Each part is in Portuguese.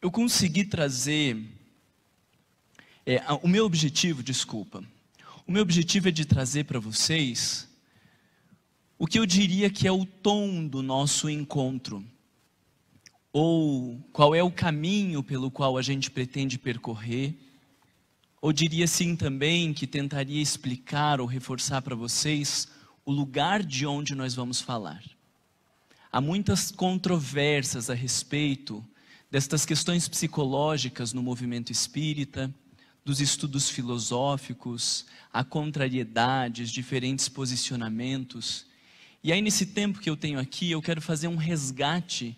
eu consegui trazer. É, o meu objetivo, desculpa. O meu objetivo é de trazer para vocês o que eu diria que é o tom do nosso encontro, ou qual é o caminho pelo qual a gente pretende percorrer, ou diria sim também que tentaria explicar ou reforçar para vocês o lugar de onde nós vamos falar. Há muitas controvérsias a respeito destas questões psicológicas no movimento espírita, dos estudos filosóficos, a contrariedades, diferentes posicionamentos. E aí, nesse tempo que eu tenho aqui, eu quero fazer um resgate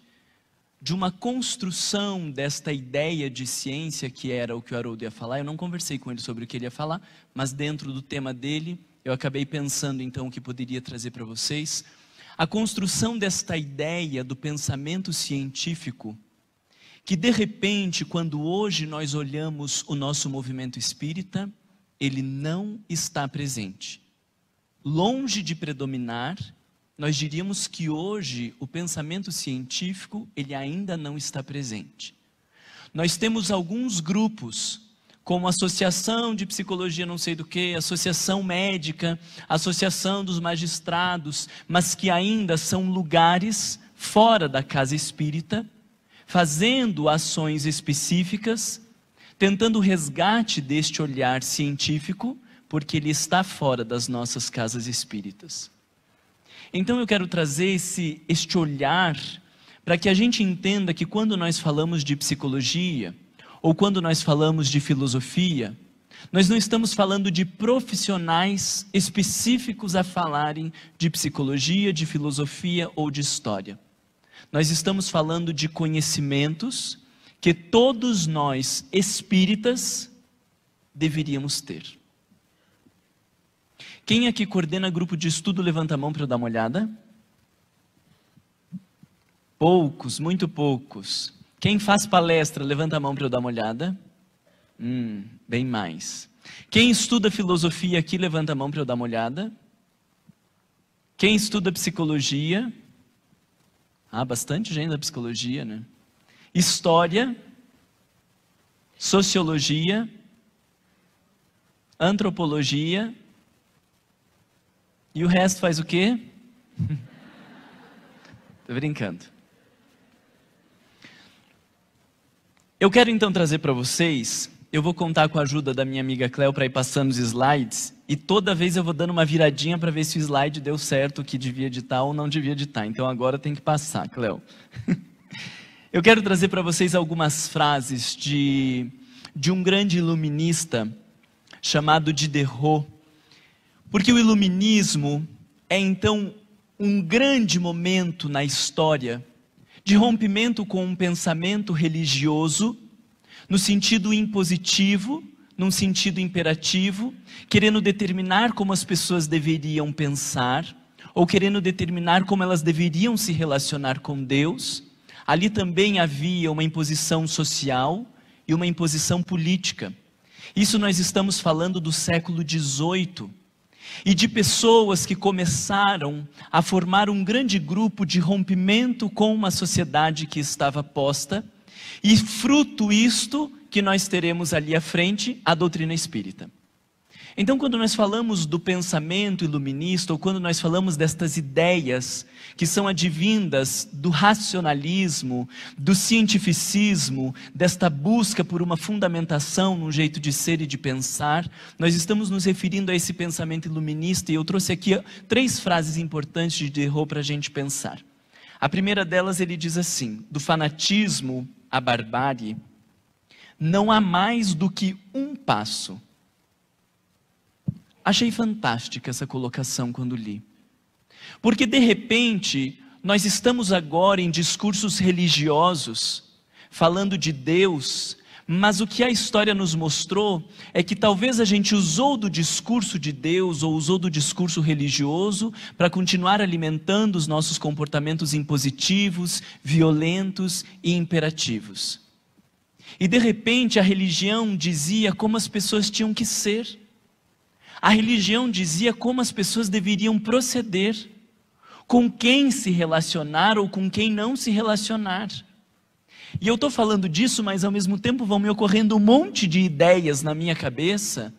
de uma construção desta ideia de ciência que era o que o Haroldo ia falar. Eu não conversei com ele sobre o que ele ia falar, mas dentro do tema dele, eu acabei pensando então o que poderia trazer para vocês. A construção desta ideia do pensamento científico que de repente, quando hoje nós olhamos o nosso movimento espírita, ele não está presente. Longe de predominar, nós diríamos que hoje o pensamento científico, ele ainda não está presente. Nós temos alguns grupos, como a Associação de Psicologia não sei do que, Associação Médica, Associação dos Magistrados, mas que ainda são lugares fora da casa espírita, fazendo ações específicas, tentando resgate deste olhar científico, porque ele está fora das nossas casas espíritas. Então eu quero trazer esse, este olhar para que a gente entenda que quando nós falamos de psicologia, ou quando nós falamos de filosofia, nós não estamos falando de profissionais específicos a falarem de psicologia, de filosofia ou de história. Nós estamos falando de conhecimentos que todos nós espíritas deveríamos ter. Quem aqui coordena grupo de estudo, levanta a mão para eu dar uma olhada. Poucos, muito poucos. Quem faz palestra, levanta a mão para eu dar uma olhada. Hum, bem mais. Quem estuda filosofia aqui, levanta a mão para eu dar uma olhada. Quem estuda psicologia, ah, bastante gente da psicologia, né? História, sociologia, antropologia. E o resto faz o quê? Tô brincando. Eu quero então trazer para vocês, eu vou contar com a ajuda da minha amiga Cléo para ir passando os slides, e toda vez eu vou dando uma viradinha para ver se o slide deu certo, o que devia editar tá ou não devia editar. Tá. Então agora tem que passar, Cleo. eu quero trazer para vocês algumas frases de, de um grande iluminista chamado Diderot, porque o iluminismo é então um grande momento na história de rompimento com um pensamento religioso no sentido impositivo num sentido imperativo, querendo determinar como as pessoas deveriam pensar, ou querendo determinar como elas deveriam se relacionar com Deus. Ali também havia uma imposição social e uma imposição política. Isso nós estamos falando do século XVIII e de pessoas que começaram a formar um grande grupo de rompimento com uma sociedade que estava posta e fruto isto que nós teremos ali à frente, a doutrina espírita. Então, quando nós falamos do pensamento iluminista, ou quando nós falamos destas ideias que são advindas do racionalismo, do cientificismo, desta busca por uma fundamentação num jeito de ser e de pensar, nós estamos nos referindo a esse pensamento iluminista, e eu trouxe aqui três frases importantes de Derrou para a gente pensar. A primeira delas ele diz assim: do fanatismo a barbárie, não há mais do que um passo. Achei fantástica essa colocação quando li. Porque de repente, nós estamos agora em discursos religiosos, falando de Deus mas o que a história nos mostrou é que talvez a gente usou do discurso de Deus ou usou do discurso religioso para continuar alimentando os nossos comportamentos impositivos, violentos e imperativos. E de repente a religião dizia como as pessoas tinham que ser. A religião dizia como as pessoas deveriam proceder, com quem se relacionar ou com quem não se relacionar. E eu estou falando disso, mas ao mesmo tempo vão me ocorrendo um monte de ideias na minha cabeça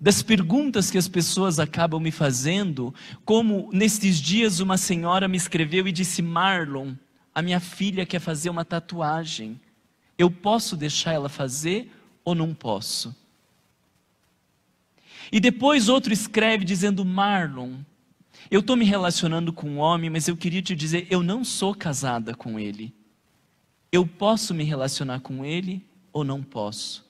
das perguntas que as pessoas acabam me fazendo, como nestes dias uma senhora me escreveu e disse: Marlon, a minha filha quer fazer uma tatuagem. Eu posso deixar ela fazer ou não posso? E depois outro escreve dizendo: Marlon, eu estou me relacionando com um homem, mas eu queria te dizer: eu não sou casada com ele. Eu posso me relacionar com Ele ou não posso?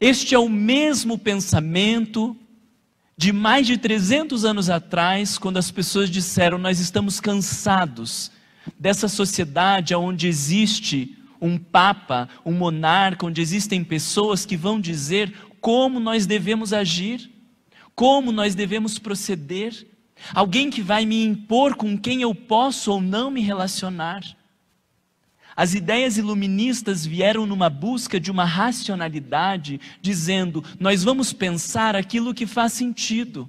Este é o mesmo pensamento de mais de 300 anos atrás, quando as pessoas disseram: Nós estamos cansados dessa sociedade onde existe um papa, um monarca, onde existem pessoas que vão dizer como nós devemos agir, como nós devemos proceder, alguém que vai me impor com quem eu posso ou não me relacionar. As ideias iluministas vieram numa busca de uma racionalidade, dizendo: nós vamos pensar aquilo que faz sentido.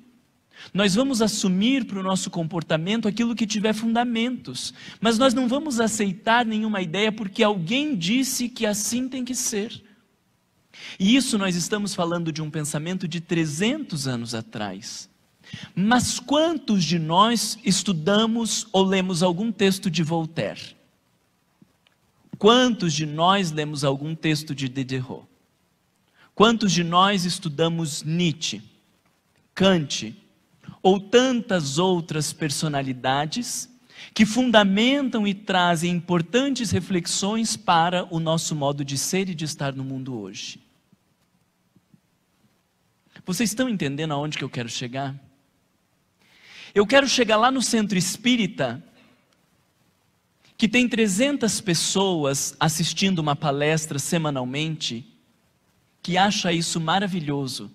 Nós vamos assumir para o nosso comportamento aquilo que tiver fundamentos, mas nós não vamos aceitar nenhuma ideia porque alguém disse que assim tem que ser. E isso nós estamos falando de um pensamento de 300 anos atrás. Mas quantos de nós estudamos ou lemos algum texto de Voltaire? Quantos de nós lemos algum texto de Diderot? Quantos de nós estudamos Nietzsche, Kant ou tantas outras personalidades que fundamentam e trazem importantes reflexões para o nosso modo de ser e de estar no mundo hoje? Vocês estão entendendo aonde que eu quero chegar? Eu quero chegar lá no centro espírita que tem 300 pessoas assistindo uma palestra semanalmente, que acha isso maravilhoso.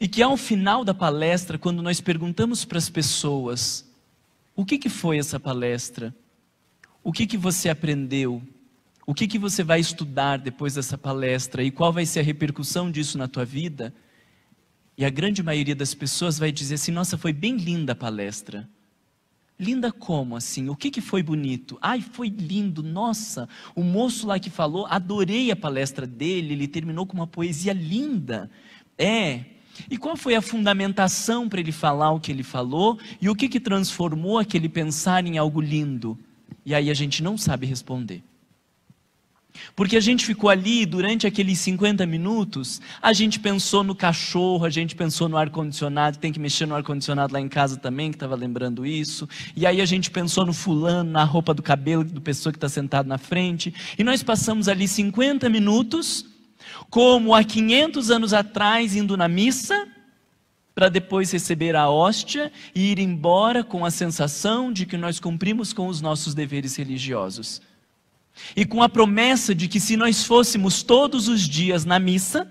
E que ao final da palestra, quando nós perguntamos para as pessoas: o que, que foi essa palestra? O que, que você aprendeu? O que, que você vai estudar depois dessa palestra? E qual vai ser a repercussão disso na tua vida? E a grande maioria das pessoas vai dizer assim: nossa, foi bem linda a palestra. Linda como assim? O que, que foi bonito? Ai, foi lindo, nossa! O moço lá que falou, adorei a palestra dele, ele terminou com uma poesia linda. É. E qual foi a fundamentação para ele falar o que ele falou? E o que, que transformou aquele pensar em algo lindo? E aí a gente não sabe responder. Porque a gente ficou ali durante aqueles 50 minutos, a gente pensou no cachorro, a gente pensou no ar-condicionado, tem que mexer no ar-condicionado lá em casa também, que estava lembrando isso. E aí a gente pensou no fulano, na roupa do cabelo do pessoa que está sentado na frente. E nós passamos ali 50 minutos, como há 500 anos atrás, indo na missa, para depois receber a hóstia e ir embora com a sensação de que nós cumprimos com os nossos deveres religiosos e com a promessa de que se nós fôssemos todos os dias na missa,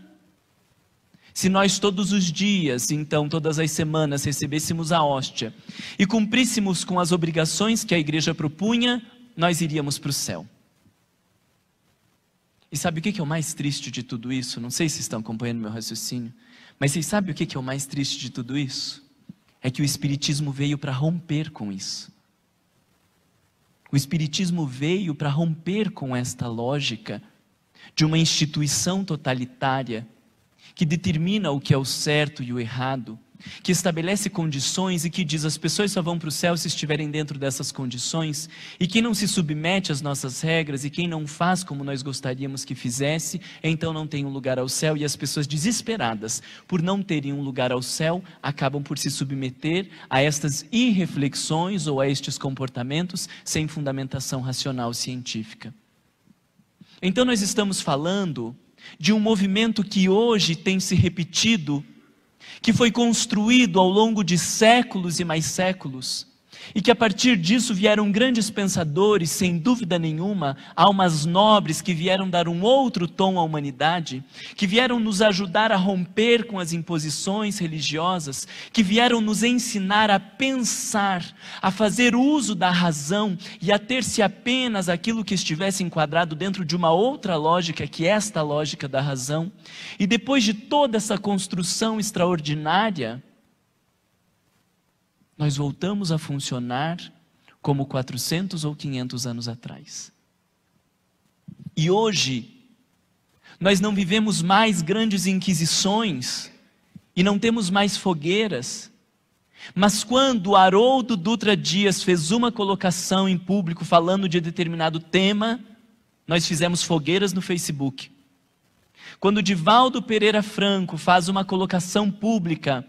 se nós todos os dias, então todas as semanas, recebêssemos a hóstia e cumpríssemos com as obrigações que a igreja propunha, nós iríamos para o céu. E sabe o que é o mais triste de tudo isso? Não sei se estão acompanhando meu raciocínio, mas vocês sabem o que é o mais triste de tudo isso? É que o Espiritismo veio para romper com isso. O Espiritismo veio para romper com esta lógica de uma instituição totalitária que determina o que é o certo e o errado, que estabelece condições e que diz as pessoas só vão para o céu se estiverem dentro dessas condições, e quem não se submete às nossas regras e quem não faz como nós gostaríamos que fizesse, então não tem um lugar ao céu, e as pessoas desesperadas por não terem um lugar ao céu acabam por se submeter a estas irreflexões ou a estes comportamentos sem fundamentação racional científica. Então nós estamos falando de um movimento que hoje tem se repetido que foi construído ao longo de séculos e mais séculos e que a partir disso vieram grandes pensadores, sem dúvida nenhuma, almas nobres que vieram dar um outro tom à humanidade, que vieram nos ajudar a romper com as imposições religiosas, que vieram nos ensinar a pensar, a fazer uso da razão e a ter-se apenas aquilo que estivesse enquadrado dentro de uma outra lógica, que é esta lógica da razão. E depois de toda essa construção extraordinária, nós voltamos a funcionar como 400 ou 500 anos atrás. E hoje, nós não vivemos mais grandes inquisições e não temos mais fogueiras. Mas quando Haroldo Dutra Dias fez uma colocação em público falando de determinado tema, nós fizemos fogueiras no Facebook. Quando Divaldo Pereira Franco faz uma colocação pública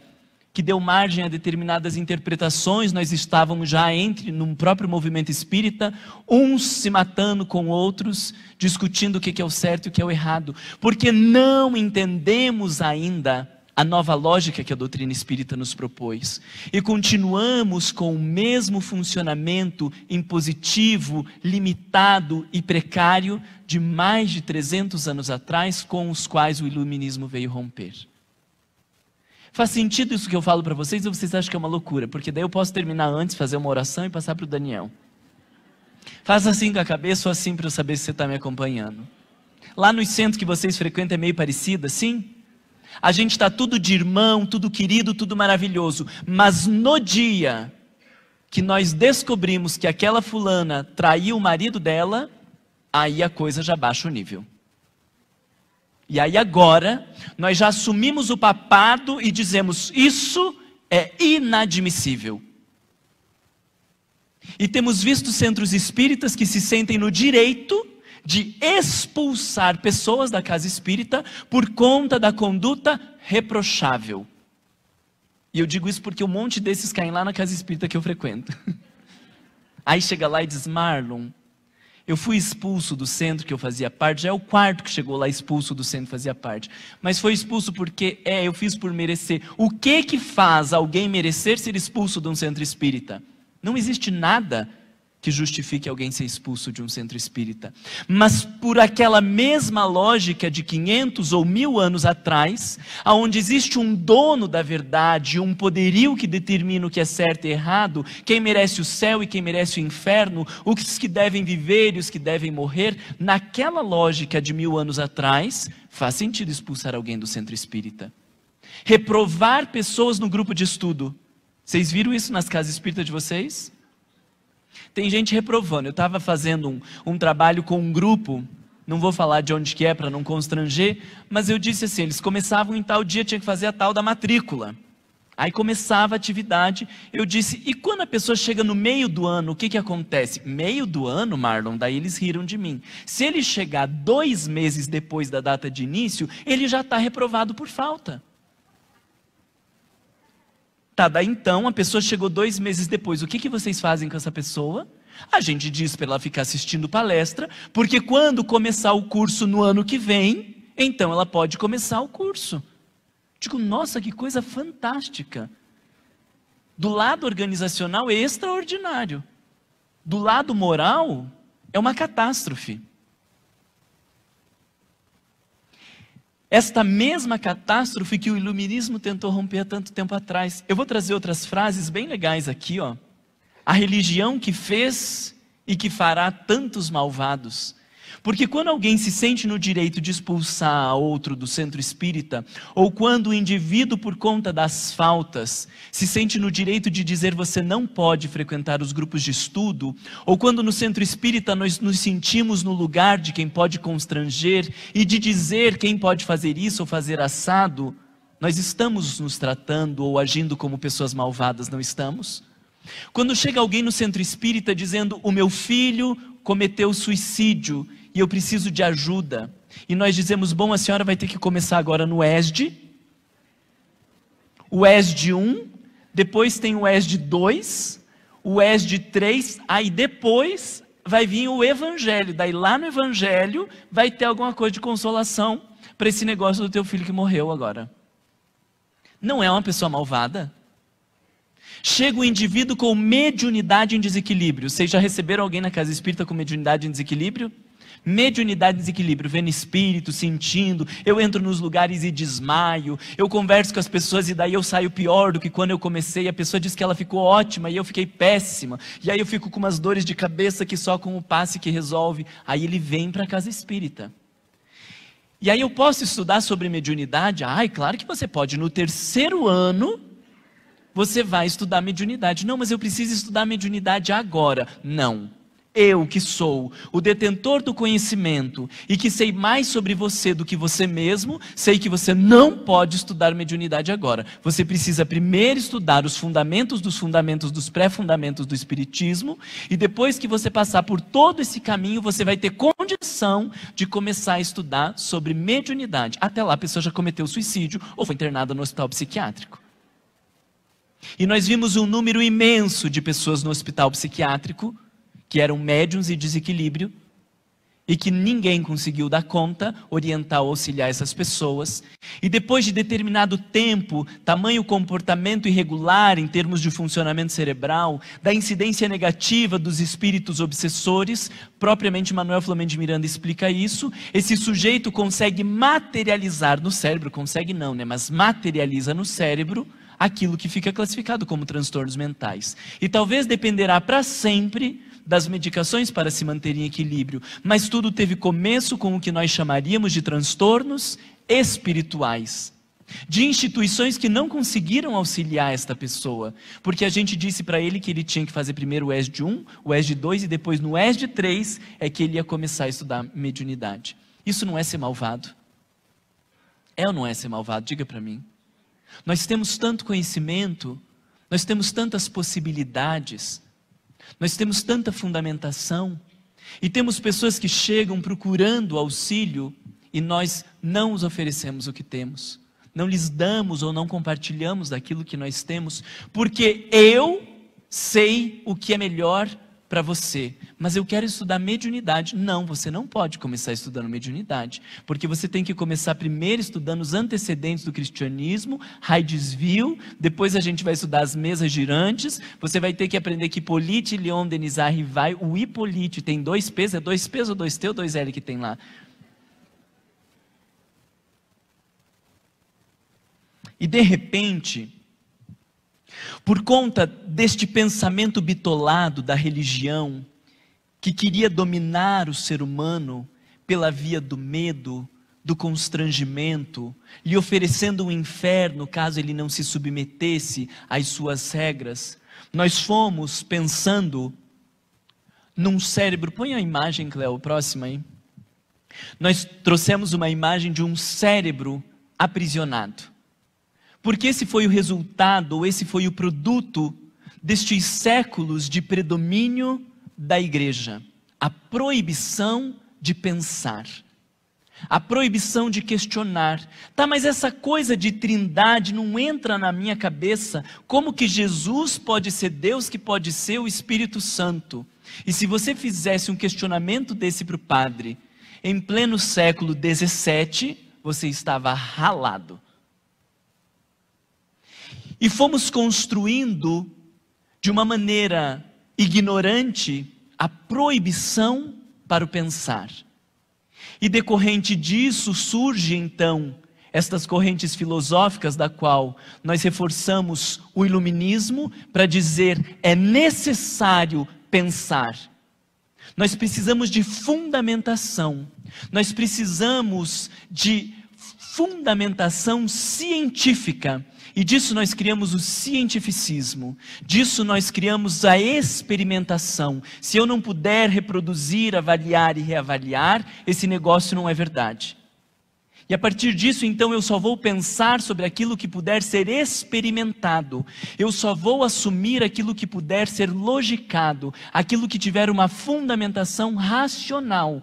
que deu margem a determinadas interpretações, nós estávamos já entre, num próprio movimento espírita, uns se matando com outros, discutindo o que é o certo e o que é o errado, porque não entendemos ainda a nova lógica que a doutrina espírita nos propôs. E continuamos com o mesmo funcionamento impositivo, limitado e precário de mais de 300 anos atrás, com os quais o iluminismo veio romper. Faz sentido isso que eu falo para vocês ou vocês acham que é uma loucura? Porque daí eu posso terminar antes, fazer uma oração e passar para o Daniel. Faz assim com a cabeça ou assim para eu saber se você está me acompanhando. Lá nos centros que vocês frequentam é meio parecido, assim? A gente está tudo de irmão, tudo querido, tudo maravilhoso. Mas no dia que nós descobrimos que aquela fulana traiu o marido dela, aí a coisa já baixa o nível. E aí agora, nós já assumimos o papado e dizemos: isso é inadmissível. E temos visto centros espíritas que se sentem no direito de expulsar pessoas da casa espírita por conta da conduta reprochável. E eu digo isso porque um monte desses caem lá na casa espírita que eu frequento. Aí chega lá e diz: Marlon, eu fui expulso do centro que eu fazia parte, já é o quarto que chegou lá expulso do centro que fazia parte. Mas foi expulso porque, é, eu fiz por merecer. O que que faz alguém merecer ser expulso de um centro espírita? Não existe nada que justifique alguém ser expulso de um centro espírita. Mas por aquela mesma lógica de 500 ou mil anos atrás, aonde existe um dono da verdade, um poderio que determina o que é certo e errado, quem merece o céu e quem merece o inferno, os que devem viver e os que devem morrer, naquela lógica de mil anos atrás, faz sentido expulsar alguém do centro espírita. Reprovar pessoas no grupo de estudo. Vocês viram isso nas casas espíritas de vocês? Tem gente reprovando. Eu estava fazendo um, um trabalho com um grupo não vou falar de onde que é para não constranger, mas eu disse assim, eles começavam em tal dia, tinha que fazer a tal da matrícula. Aí começava a atividade, eu disse, e quando a pessoa chega no meio do ano, o que, que acontece? Meio do ano, Marlon, daí eles riram de mim. Se ele chegar dois meses depois da data de início, ele já está reprovado por falta. Tá, daí então a pessoa chegou dois meses depois. O que, que vocês fazem com essa pessoa? A gente diz para ela ficar assistindo palestra, porque quando começar o curso no ano que vem, então ela pode começar o curso. Digo, nossa, que coisa fantástica. Do lado organizacional é extraordinário. Do lado moral, é uma catástrofe. Esta mesma catástrofe que o iluminismo tentou romper há tanto tempo atrás. Eu vou trazer outras frases bem legais aqui, ó. A religião que fez e que fará tantos malvados. Porque quando alguém se sente no direito de expulsar outro do centro espírita, ou quando o indivíduo, por conta das faltas, se sente no direito de dizer você não pode frequentar os grupos de estudo, ou quando no centro espírita nós nos sentimos no lugar de quem pode constranger e de dizer quem pode fazer isso ou fazer assado, nós estamos nos tratando ou agindo como pessoas malvadas, não estamos? Quando chega alguém no centro espírita dizendo: O meu filho cometeu suicídio, e eu preciso de ajuda. E nós dizemos: bom, a senhora vai ter que começar agora no ESD, o ESD 1, depois tem o ESD 2, o ESD 3, aí depois vai vir o Evangelho. Daí lá no Evangelho vai ter alguma coisa de consolação para esse negócio do teu filho que morreu agora. Não é uma pessoa malvada? Chega o indivíduo com mediunidade em desequilíbrio. Vocês já receberam alguém na casa espírita com mediunidade em desequilíbrio? Mediunidade, desequilíbrio, vendo espírito, sentindo, eu entro nos lugares e desmaio, eu converso com as pessoas e daí eu saio pior do que quando eu comecei. A pessoa diz que ela ficou ótima e eu fiquei péssima. E aí eu fico com umas dores de cabeça que só com o passe que resolve. Aí ele vem para a casa espírita. E aí eu posso estudar sobre mediunidade? Ai, claro que você pode. No terceiro ano, você vai estudar mediunidade. Não, mas eu preciso estudar mediunidade agora. Não eu que sou o detentor do conhecimento e que sei mais sobre você do que você mesmo, sei que você não pode estudar mediunidade agora. Você precisa primeiro estudar os fundamentos dos fundamentos dos pré-fundamentos do espiritismo e depois que você passar por todo esse caminho, você vai ter condição de começar a estudar sobre mediunidade. Até lá a pessoa já cometeu suicídio ou foi internada no hospital psiquiátrico. E nós vimos um número imenso de pessoas no hospital psiquiátrico que eram médiums e desequilíbrio, e que ninguém conseguiu dar conta, orientar ou auxiliar essas pessoas. E depois de determinado tempo, tamanho comportamento irregular em termos de funcionamento cerebral, da incidência negativa dos espíritos obsessores, propriamente Manuel Flamengo de Miranda explica isso, esse sujeito consegue materializar no cérebro, consegue não, né, mas materializa no cérebro aquilo que fica classificado como transtornos mentais. E talvez dependerá para sempre das medicações para se manter em equilíbrio, mas tudo teve começo com o que nós chamaríamos de transtornos espirituais. De instituições que não conseguiram auxiliar esta pessoa, porque a gente disse para ele que ele tinha que fazer primeiro o ESD 1, o ESD 2 e depois no ESD 3 é que ele ia começar a estudar mediunidade. Isso não é ser malvado? É ou não é ser malvado? Diga para mim. Nós temos tanto conhecimento, nós temos tantas possibilidades, nós temos tanta fundamentação e temos pessoas que chegam procurando auxílio e nós não os oferecemos o que temos, não lhes damos ou não compartilhamos daquilo que nós temos, porque eu sei o que é melhor para você, mas eu quero estudar mediunidade. Não, você não pode começar estudando mediunidade, porque você tem que começar primeiro estudando os antecedentes do cristianismo, Heidesville, depois a gente vai estudar as mesas girantes, você vai ter que aprender que Polite, Leon, Denis, vai o Hippolyte tem dois P's, é dois P's ou dois T ou dois L que tem lá? E de repente, por conta deste pensamento bitolado da religião, que queria dominar o ser humano pela via do medo, do constrangimento, lhe oferecendo um inferno caso ele não se submetesse às suas regras. Nós fomos pensando num cérebro. Põe a imagem, Cleo, próxima aí. Nós trouxemos uma imagem de um cérebro aprisionado. Porque esse foi o resultado, ou esse foi o produto destes séculos de predomínio da igreja: a proibição de pensar, a proibição de questionar. Tá, mas essa coisa de trindade não entra na minha cabeça. Como que Jesus pode ser Deus, que pode ser o Espírito Santo? E se você fizesse um questionamento desse para o padre, em pleno século XVII, você estava ralado. E fomos construindo de uma maneira ignorante a proibição para o pensar. E decorrente disso surge então estas correntes filosóficas da qual nós reforçamos o iluminismo para dizer é necessário pensar. Nós precisamos de fundamentação. Nós precisamos de fundamentação científica e disso nós criamos o cientificismo, disso nós criamos a experimentação. Se eu não puder reproduzir, avaliar e reavaliar, esse negócio não é verdade. E a partir disso, então, eu só vou pensar sobre aquilo que puder ser experimentado. Eu só vou assumir aquilo que puder ser logicado, aquilo que tiver uma fundamentação racional.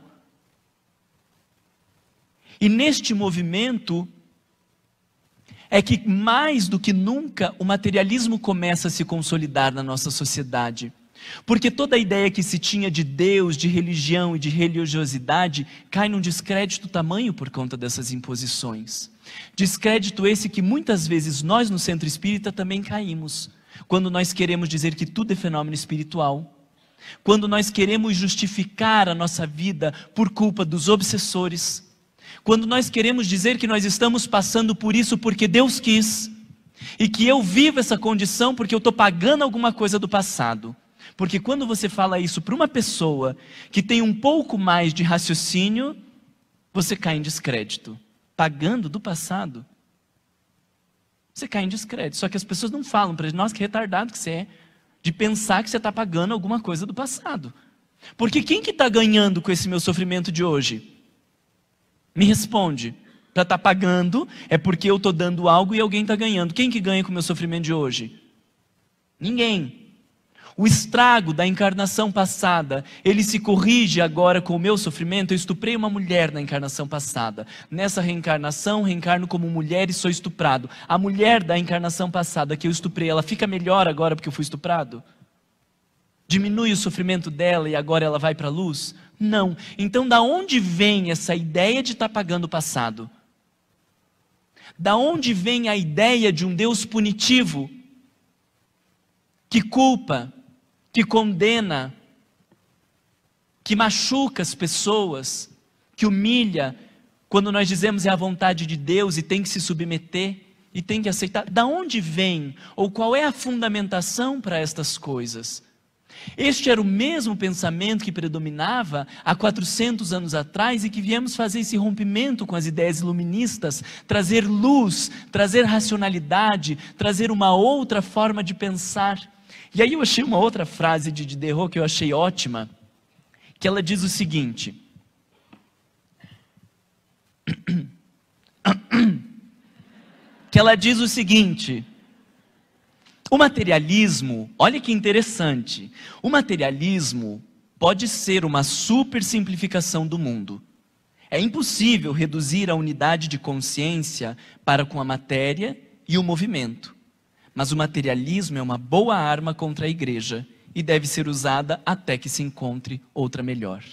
E neste movimento, é que mais do que nunca o materialismo começa a se consolidar na nossa sociedade. Porque toda a ideia que se tinha de Deus, de religião e de religiosidade cai num descrédito tamanho por conta dessas imposições. Descrédito esse que muitas vezes nós no centro espírita também caímos, quando nós queremos dizer que tudo é fenômeno espiritual. Quando nós queremos justificar a nossa vida por culpa dos obsessores, quando nós queremos dizer que nós estamos passando por isso porque Deus quis, e que eu vivo essa condição porque eu estou pagando alguma coisa do passado. Porque quando você fala isso para uma pessoa que tem um pouco mais de raciocínio, você cai em descrédito. Pagando do passado, você cai em descrédito. Só que as pessoas não falam para nós que é retardado que você é de pensar que você está pagando alguma coisa do passado. Porque quem que está ganhando com esse meu sofrimento de hoje? Me responde. Para estar tá pagando é porque eu estou dando algo e alguém está ganhando. Quem que ganha com o meu sofrimento de hoje? Ninguém. O estrago da encarnação passada, ele se corrige agora com o meu sofrimento. Eu estuprei uma mulher na encarnação passada. Nessa reencarnação, reencarno como mulher e sou estuprado. A mulher da encarnação passada que eu estuprei, ela fica melhor agora porque eu fui estuprado? Diminui o sofrimento dela e agora ela vai para a luz? Não. Então, da onde vem essa ideia de estar tá pagando o passado? Da onde vem a ideia de um Deus punitivo que culpa, que condena, que machuca as pessoas, que humilha, quando nós dizemos é a vontade de Deus e tem que se submeter e tem que aceitar? Da onde vem ou qual é a fundamentação para estas coisas? Este era o mesmo pensamento que predominava há 400 anos atrás e que viemos fazer esse rompimento com as ideias iluministas, trazer luz, trazer racionalidade, trazer uma outra forma de pensar. E aí eu achei uma outra frase de Diderot que eu achei ótima, que ela diz o seguinte: que ela diz o seguinte, o materialismo, olha que interessante. O materialismo pode ser uma super simplificação do mundo. É impossível reduzir a unidade de consciência para com a matéria e o movimento. Mas o materialismo é uma boa arma contra a igreja e deve ser usada até que se encontre outra melhor.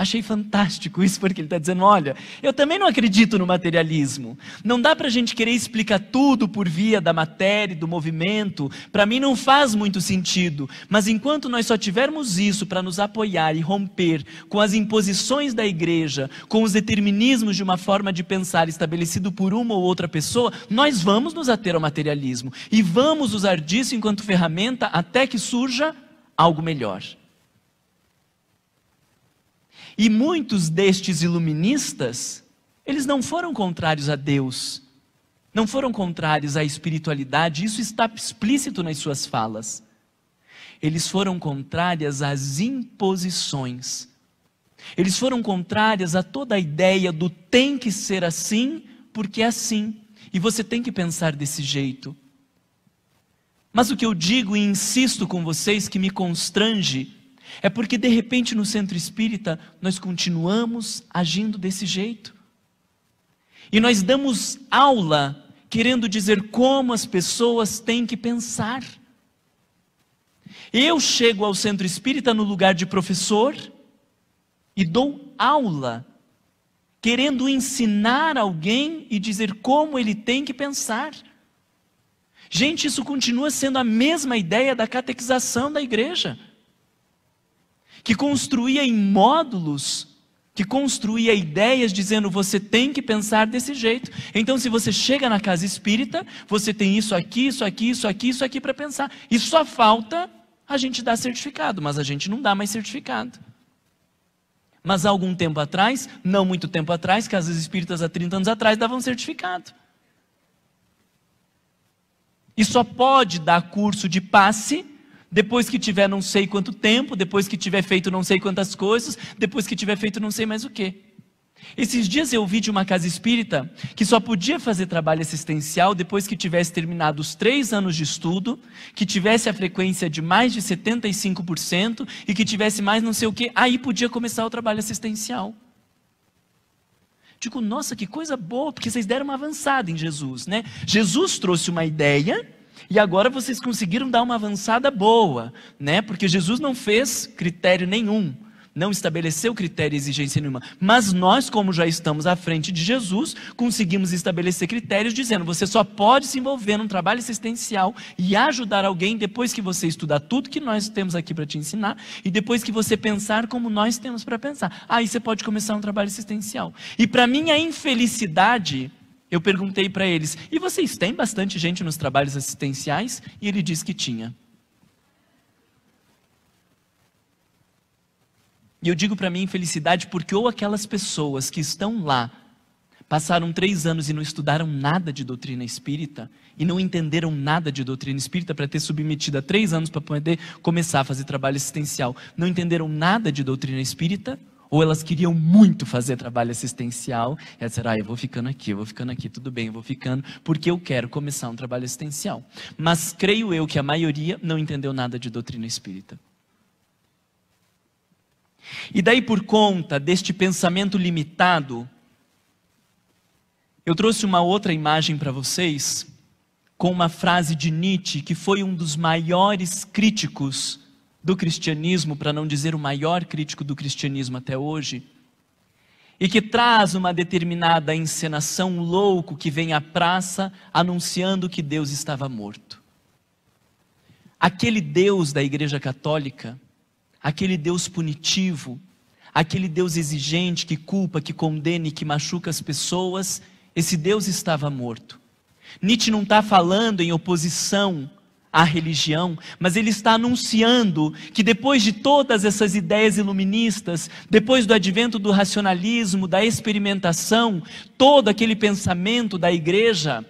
Achei fantástico isso, porque ele está dizendo: olha, eu também não acredito no materialismo. Não dá para a gente querer explicar tudo por via da matéria, e do movimento. Para mim não faz muito sentido. Mas enquanto nós só tivermos isso para nos apoiar e romper com as imposições da igreja, com os determinismos de uma forma de pensar estabelecido por uma ou outra pessoa, nós vamos nos ater ao materialismo e vamos usar disso enquanto ferramenta até que surja algo melhor. E muitos destes iluministas, eles não foram contrários a Deus, não foram contrários à espiritualidade, isso está explícito nas suas falas. Eles foram contrárias às imposições. Eles foram contrárias a toda a ideia do tem que ser assim, porque é assim, e você tem que pensar desse jeito. Mas o que eu digo e insisto com vocês que me constrange é porque de repente no centro espírita nós continuamos agindo desse jeito. E nós damos aula querendo dizer como as pessoas têm que pensar. Eu chego ao centro espírita no lugar de professor e dou aula, querendo ensinar alguém e dizer como ele tem que pensar. Gente, isso continua sendo a mesma ideia da catequização da igreja que construía em módulos, que construía ideias dizendo você tem que pensar desse jeito. Então, se você chega na casa espírita, você tem isso aqui, isso aqui, isso aqui, isso aqui para pensar. E só falta a gente dar certificado, mas a gente não dá mais certificado. Mas há algum tempo atrás, não muito tempo atrás, casas espíritas há 30 anos atrás davam certificado. E só pode dar curso de passe depois que tiver não sei quanto tempo, depois que tiver feito não sei quantas coisas, depois que tiver feito não sei mais o quê. Esses dias eu vi de uma casa espírita que só podia fazer trabalho assistencial depois que tivesse terminado os três anos de estudo, que tivesse a frequência de mais de 75% e que tivesse mais não sei o que, aí podia começar o trabalho assistencial. Digo, nossa, que coisa boa, porque vocês deram uma avançada em Jesus, né? Jesus trouxe uma ideia e agora vocês conseguiram dar uma avançada boa, né? Porque Jesus não fez critério nenhum, não estabeleceu critério e exigência nenhuma. Mas nós, como já estamos à frente de Jesus, conseguimos estabelecer critérios dizendo: você só pode se envolver num trabalho assistencial e ajudar alguém depois que você estudar tudo que nós temos aqui para te ensinar e depois que você pensar como nós temos para pensar. Aí você pode começar um trabalho assistencial. E para mim a infelicidade, eu perguntei para eles: e vocês têm bastante gente nos trabalhos assistenciais? E ele disse que tinha. E eu digo para mim felicidade porque ou aquelas pessoas que estão lá passaram três anos e não estudaram nada de doutrina espírita e não entenderam nada de doutrina espírita para ter submetido a três anos para poder começar a fazer trabalho assistencial, não entenderam nada de doutrina espírita, ou elas queriam muito fazer trabalho assistencial, e elas disseram, ah, eu vou ficando aqui, eu vou ficando aqui, tudo bem, eu vou ficando, porque eu quero começar um trabalho assistencial. Mas creio eu que a maioria não entendeu nada de doutrina espírita. E daí, por conta deste pensamento limitado, eu trouxe uma outra imagem para vocês, com uma frase de Nietzsche, que foi um dos maiores críticos do cristianismo, para não dizer o maior crítico do cristianismo até hoje, e que traz uma determinada encenação louco que vem à praça anunciando que Deus estava morto. Aquele Deus da Igreja Católica, aquele Deus punitivo, aquele Deus exigente que culpa, que condena e que machuca as pessoas, esse Deus estava morto. Nietzsche não está falando em oposição a religião, mas ele está anunciando que depois de todas essas ideias iluministas, depois do advento do racionalismo, da experimentação, todo aquele pensamento da igreja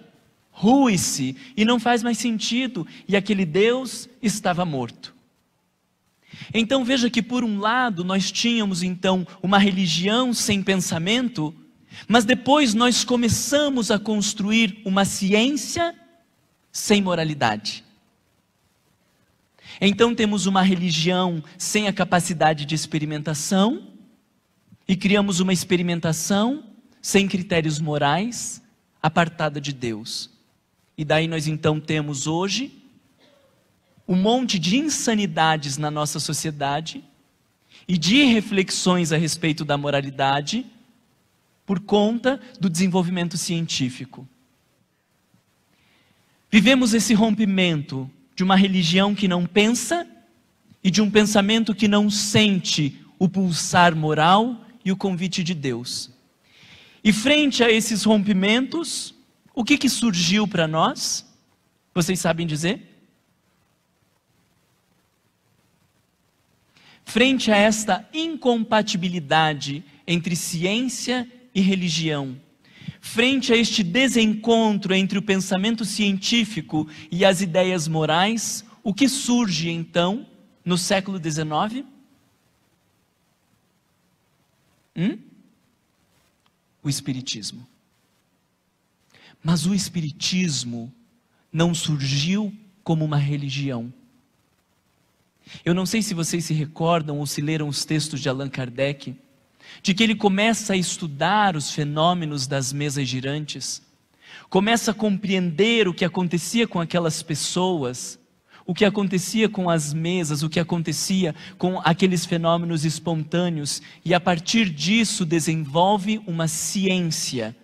rui-se e não faz mais sentido, e aquele Deus estava morto. Então veja que por um lado nós tínhamos então uma religião sem pensamento, mas depois nós começamos a construir uma ciência sem moralidade. Então temos uma religião sem a capacidade de experimentação e criamos uma experimentação sem critérios morais, apartada de Deus. E daí nós então temos hoje um monte de insanidades na nossa sociedade e de reflexões a respeito da moralidade por conta do desenvolvimento científico. Vivemos esse rompimento de uma religião que não pensa e de um pensamento que não sente o pulsar moral e o convite de Deus. E frente a esses rompimentos, o que, que surgiu para nós? Vocês sabem dizer? Frente a esta incompatibilidade entre ciência e religião, frente a este desencontro entre o pensamento científico e as ideias morais, o que surge então no século XIX? Hum? O Espiritismo. Mas o Espiritismo não surgiu como uma religião. Eu não sei se vocês se recordam ou se leram os textos de Allan Kardec de que ele começa a estudar os fenômenos das mesas girantes, começa a compreender o que acontecia com aquelas pessoas, o que acontecia com as mesas, o que acontecia com aqueles fenômenos espontâneos, e a partir disso desenvolve uma ciência.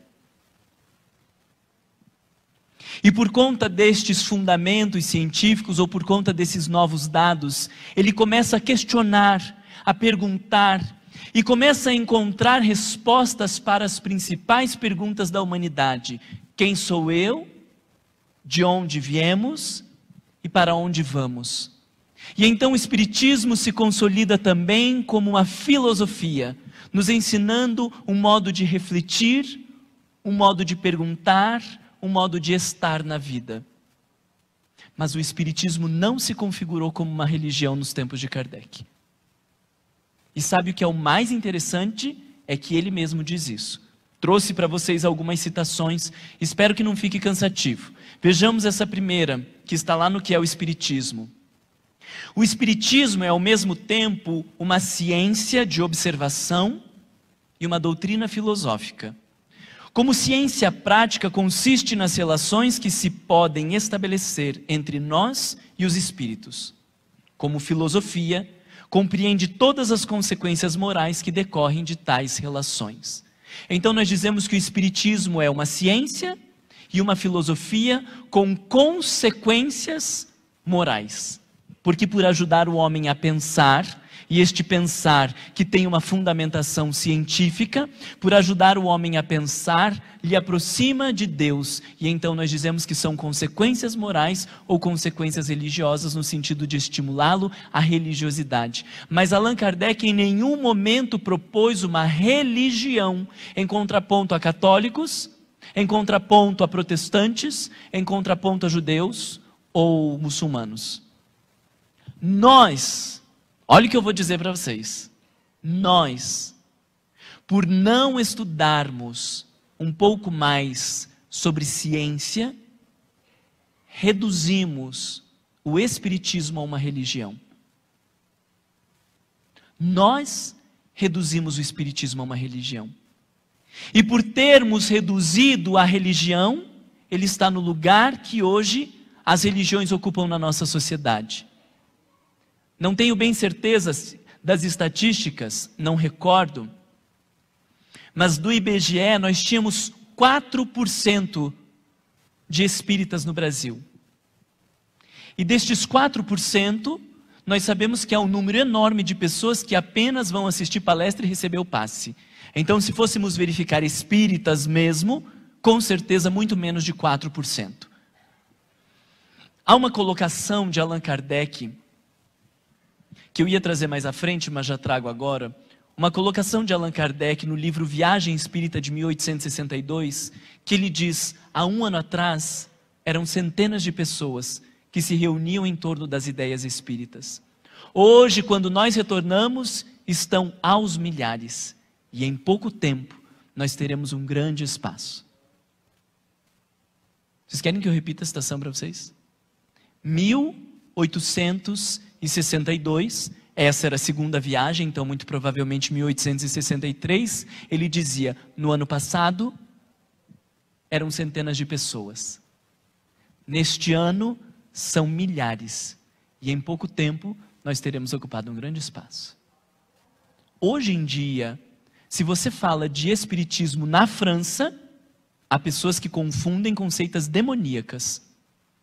E por conta destes fundamentos científicos, ou por conta desses novos dados, ele começa a questionar, a perguntar, e começa a encontrar respostas para as principais perguntas da humanidade: quem sou eu? De onde viemos e para onde vamos? E então o Espiritismo se consolida também como uma filosofia, nos ensinando um modo de refletir, um modo de perguntar, um modo de estar na vida. Mas o Espiritismo não se configurou como uma religião nos tempos de Kardec. E sabe o que é o mais interessante? É que ele mesmo diz isso. Trouxe para vocês algumas citações, espero que não fique cansativo. Vejamos essa primeira, que está lá no que é o Espiritismo. O Espiritismo é ao mesmo tempo uma ciência de observação e uma doutrina filosófica. Como ciência prática, consiste nas relações que se podem estabelecer entre nós e os espíritos. Como filosofia, compreende todas as consequências morais que decorrem de tais relações. Então, nós dizemos que o Espiritismo é uma ciência e uma filosofia com consequências morais. Porque, por ajudar o homem a pensar, e este pensar que tem uma fundamentação científica, por ajudar o homem a pensar, lhe aproxima de Deus. E então nós dizemos que são consequências morais ou consequências religiosas no sentido de estimulá-lo à religiosidade. Mas Allan Kardec em nenhum momento propôs uma religião em contraponto a católicos, em contraponto a protestantes, em contraponto a judeus ou muçulmanos. Nós Olha o que eu vou dizer para vocês. Nós, por não estudarmos um pouco mais sobre ciência, reduzimos o espiritismo a uma religião. Nós reduzimos o espiritismo a uma religião. E por termos reduzido a religião, ele está no lugar que hoje as religiões ocupam na nossa sociedade. Não tenho bem certezas das estatísticas, não recordo. Mas do IBGE nós tínhamos 4% de espíritas no Brasil. E destes 4%, nós sabemos que há é um número enorme de pessoas que apenas vão assistir palestra e receber o passe. Então, se fôssemos verificar espíritas mesmo, com certeza muito menos de 4%. Há uma colocação de Allan Kardec que eu ia trazer mais à frente, mas já trago agora, uma colocação de Allan Kardec no livro Viagem Espírita de 1862, que ele diz: há um ano atrás eram centenas de pessoas que se reuniam em torno das ideias espíritas. Hoje, quando nós retornamos, estão aos milhares. E em pouco tempo nós teremos um grande espaço. Vocês querem que eu repita a citação para vocês? 1862. 1862, essa era a segunda viagem, então muito provavelmente 1863, ele dizia: "No ano passado eram centenas de pessoas. Neste ano são milhares, e em pouco tempo nós teremos ocupado um grande espaço." Hoje em dia, se você fala de espiritismo na França, há pessoas que confundem conceitas demoníacas.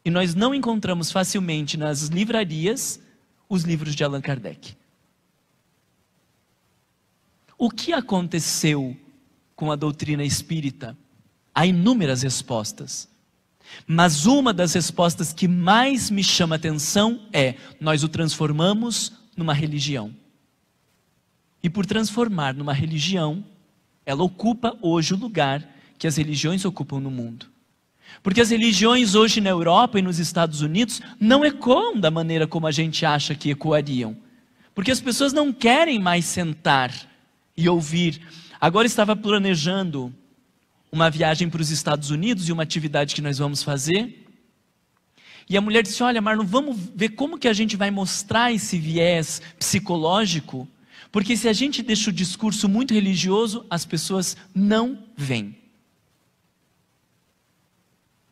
E nós não encontramos facilmente nas livrarias os livros de Allan Kardec. O que aconteceu com a doutrina espírita? Há inúmeras respostas. Mas uma das respostas que mais me chama atenção é: nós o transformamos numa religião. E por transformar numa religião, ela ocupa hoje o lugar que as religiões ocupam no mundo. Porque as religiões hoje na Europa e nos Estados Unidos não ecoam da maneira como a gente acha que ecoariam. Porque as pessoas não querem mais sentar e ouvir. Agora estava planejando uma viagem para os Estados Unidos e uma atividade que nós vamos fazer. E a mulher disse: Olha, Marlon, vamos ver como que a gente vai mostrar esse viés psicológico, porque se a gente deixa o discurso muito religioso, as pessoas não vêm.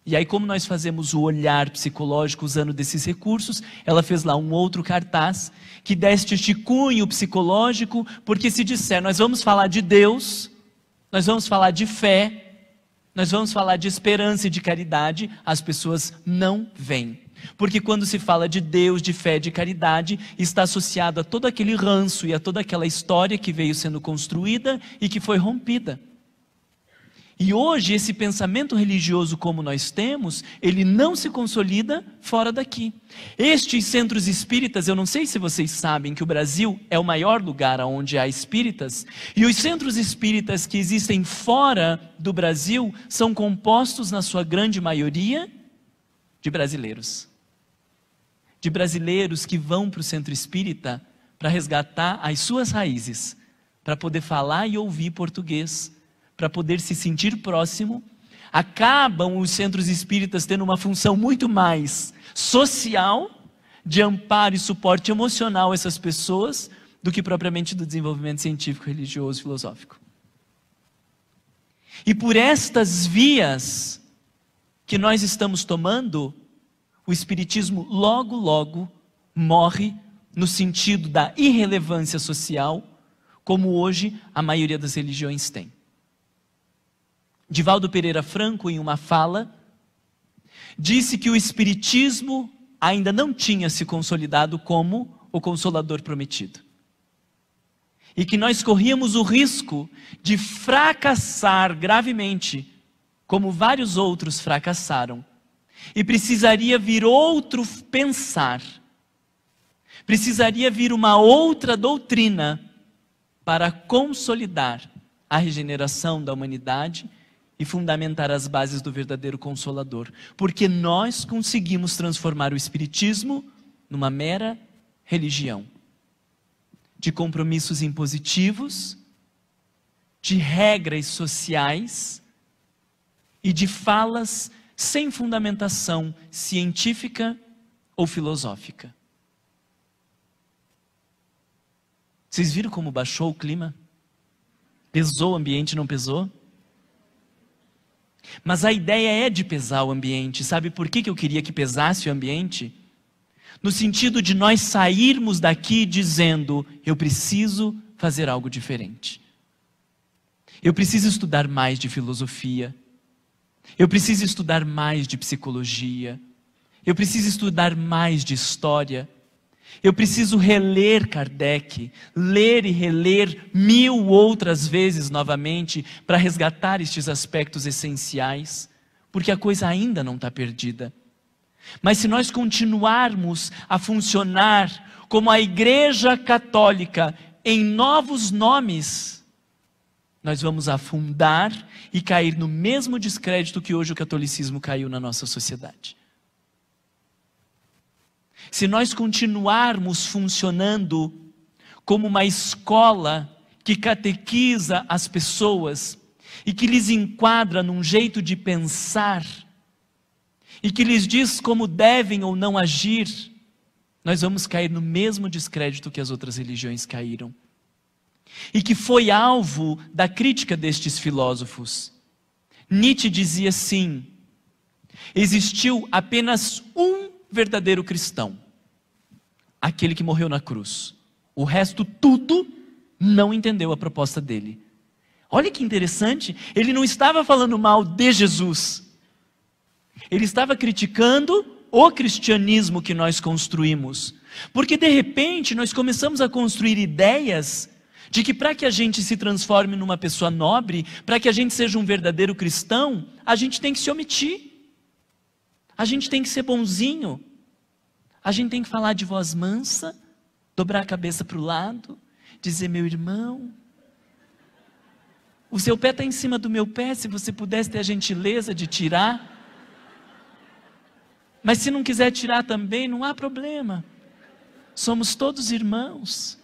E aí, como nós fazemos o olhar psicológico usando desses recursos, ela fez lá um outro cartaz que deste este cunho psicológico, porque se disser nós vamos falar de Deus, nós vamos falar de fé, nós vamos falar de esperança e de caridade, as pessoas não vêm. Porque quando se fala de Deus, de fé, de caridade, está associado a todo aquele ranço e a toda aquela história que veio sendo construída e que foi rompida. E hoje esse pensamento religioso como nós temos, ele não se consolida fora daqui. Estes centros espíritas, eu não sei se vocês sabem que o Brasil é o maior lugar onde há espíritas, e os centros espíritas que existem fora do Brasil são compostos na sua grande maioria de brasileiros. De brasileiros que vão para o centro espírita para resgatar as suas raízes, para poder falar e ouvir português para poder se sentir próximo, acabam os centros espíritas tendo uma função muito mais social, de amparo e suporte emocional a essas pessoas, do que propriamente do desenvolvimento científico, religioso, filosófico. E por estas vias que nós estamos tomando, o Espiritismo logo, logo morre no sentido da irrelevância social, como hoje a maioria das religiões tem. Divaldo Pereira Franco, em uma fala, disse que o Espiritismo ainda não tinha se consolidado como o Consolador prometido. E que nós corríamos o risco de fracassar gravemente, como vários outros fracassaram. E precisaria vir outro pensar, precisaria vir uma outra doutrina para consolidar a regeneração da humanidade e fundamentar as bases do verdadeiro consolador, porque nós conseguimos transformar o espiritismo numa mera religião de compromissos impositivos, de regras sociais e de falas sem fundamentação científica ou filosófica. Vocês viram como baixou o clima? Pesou o ambiente, não pesou? Mas a ideia é de pesar o ambiente. Sabe por que, que eu queria que pesasse o ambiente? No sentido de nós sairmos daqui dizendo: eu preciso fazer algo diferente. Eu preciso estudar mais de filosofia. Eu preciso estudar mais de psicologia. Eu preciso estudar mais de história. Eu preciso reler Kardec, ler e reler mil outras vezes novamente para resgatar estes aspectos essenciais, porque a coisa ainda não está perdida. Mas se nós continuarmos a funcionar como a Igreja Católica em novos nomes, nós vamos afundar e cair no mesmo descrédito que hoje o catolicismo caiu na nossa sociedade. Se nós continuarmos funcionando como uma escola que catequiza as pessoas e que lhes enquadra num jeito de pensar e que lhes diz como devem ou não agir, nós vamos cair no mesmo descrédito que as outras religiões caíram. E que foi alvo da crítica destes filósofos. Nietzsche dizia assim: existiu apenas um verdadeiro cristão? Aquele que morreu na cruz. O resto, tudo, não entendeu a proposta dele. Olha que interessante, ele não estava falando mal de Jesus. Ele estava criticando o cristianismo que nós construímos. Porque de repente nós começamos a construir ideias de que para que a gente se transforme numa pessoa nobre, para que a gente seja um verdadeiro cristão, a gente tem que se omitir. A gente tem que ser bonzinho. A gente tem que falar de voz mansa, dobrar a cabeça para o lado, dizer: meu irmão, o seu pé está em cima do meu pé, se você pudesse ter a gentileza de tirar. Mas se não quiser tirar também, não há problema. Somos todos irmãos.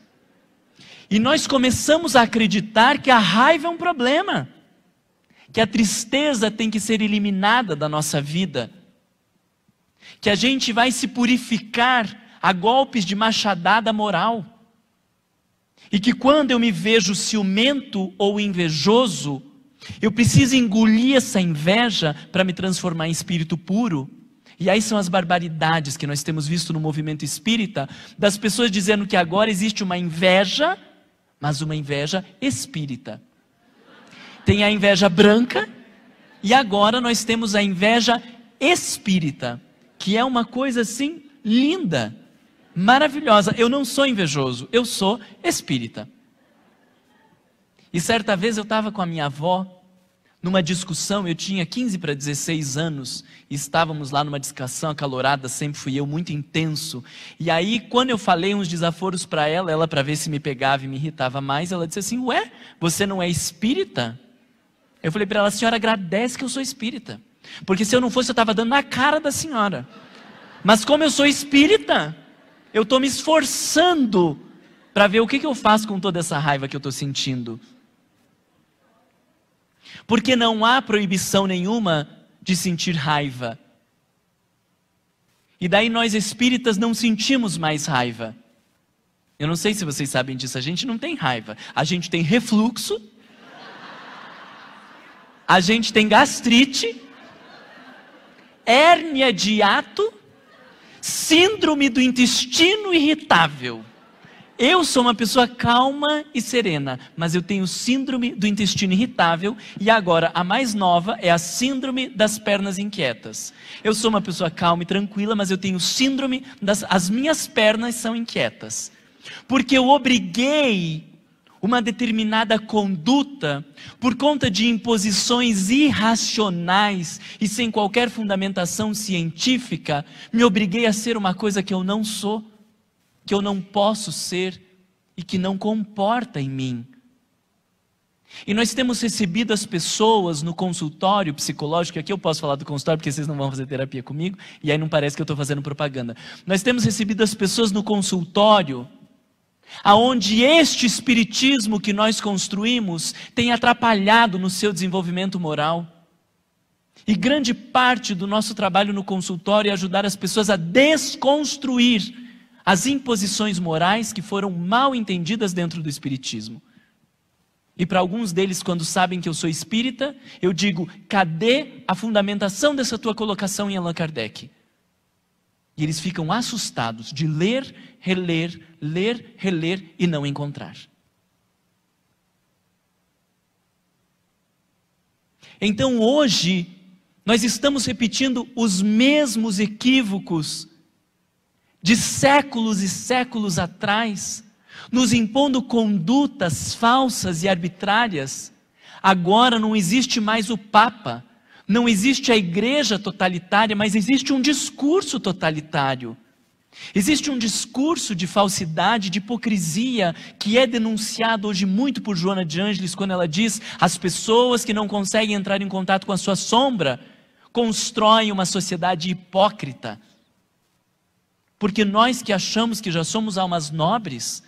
E nós começamos a acreditar que a raiva é um problema, que a tristeza tem que ser eliminada da nossa vida que a gente vai se purificar a golpes de machadada moral. E que quando eu me vejo ciumento ou invejoso, eu preciso engolir essa inveja para me transformar em espírito puro. E aí são as barbaridades que nós temos visto no movimento espírita, das pessoas dizendo que agora existe uma inveja, mas uma inveja espírita. Tem a inveja branca e agora nós temos a inveja espírita que é uma coisa assim linda, maravilhosa. Eu não sou invejoso, eu sou espírita. E certa vez eu estava com a minha avó numa discussão, eu tinha 15 para 16 anos, e estávamos lá numa discussão acalorada, sempre fui eu muito intenso. E aí, quando eu falei uns desaforos para ela, ela para ver se me pegava e me irritava mais, ela disse assim: "Ué, você não é espírita?" Eu falei para ela: "A senhora agradece que eu sou espírita." Porque se eu não fosse, eu estava dando na cara da senhora. Mas como eu sou espírita, eu estou me esforçando para ver o que, que eu faço com toda essa raiva que eu estou sentindo. Porque não há proibição nenhuma de sentir raiva. E daí nós espíritas não sentimos mais raiva. Eu não sei se vocês sabem disso, a gente não tem raiva. A gente tem refluxo, a gente tem gastrite hérnia de hiato, síndrome do intestino irritável. Eu sou uma pessoa calma e serena, mas eu tenho síndrome do intestino irritável e agora a mais nova é a síndrome das pernas inquietas. Eu sou uma pessoa calma e tranquila, mas eu tenho síndrome das as minhas pernas são inquietas. Porque eu obriguei uma determinada conduta por conta de imposições irracionais e sem qualquer fundamentação científica, me obriguei a ser uma coisa que eu não sou, que eu não posso ser e que não comporta em mim. E nós temos recebido as pessoas no consultório psicológico, aqui eu posso falar do consultório porque vocês não vão fazer terapia comigo, e aí não parece que eu estou fazendo propaganda. Nós temos recebido as pessoas no consultório aonde este espiritismo que nós construímos tem atrapalhado no seu desenvolvimento moral. E grande parte do nosso trabalho no consultório é ajudar as pessoas a desconstruir as imposições morais que foram mal entendidas dentro do espiritismo. E para alguns deles, quando sabem que eu sou espírita, eu digo: cadê a fundamentação dessa tua colocação em Allan Kardec? E eles ficam assustados de ler, reler, ler, reler e não encontrar. Então hoje, nós estamos repetindo os mesmos equívocos de séculos e séculos atrás, nos impondo condutas falsas e arbitrárias. Agora não existe mais o Papa, não existe a igreja totalitária, mas existe um discurso totalitário. Existe um discurso de falsidade, de hipocrisia, que é denunciado hoje muito por Joana de Ângeles quando ela diz: as pessoas que não conseguem entrar em contato com a sua sombra constroem uma sociedade hipócrita. Porque nós que achamos que já somos almas nobres,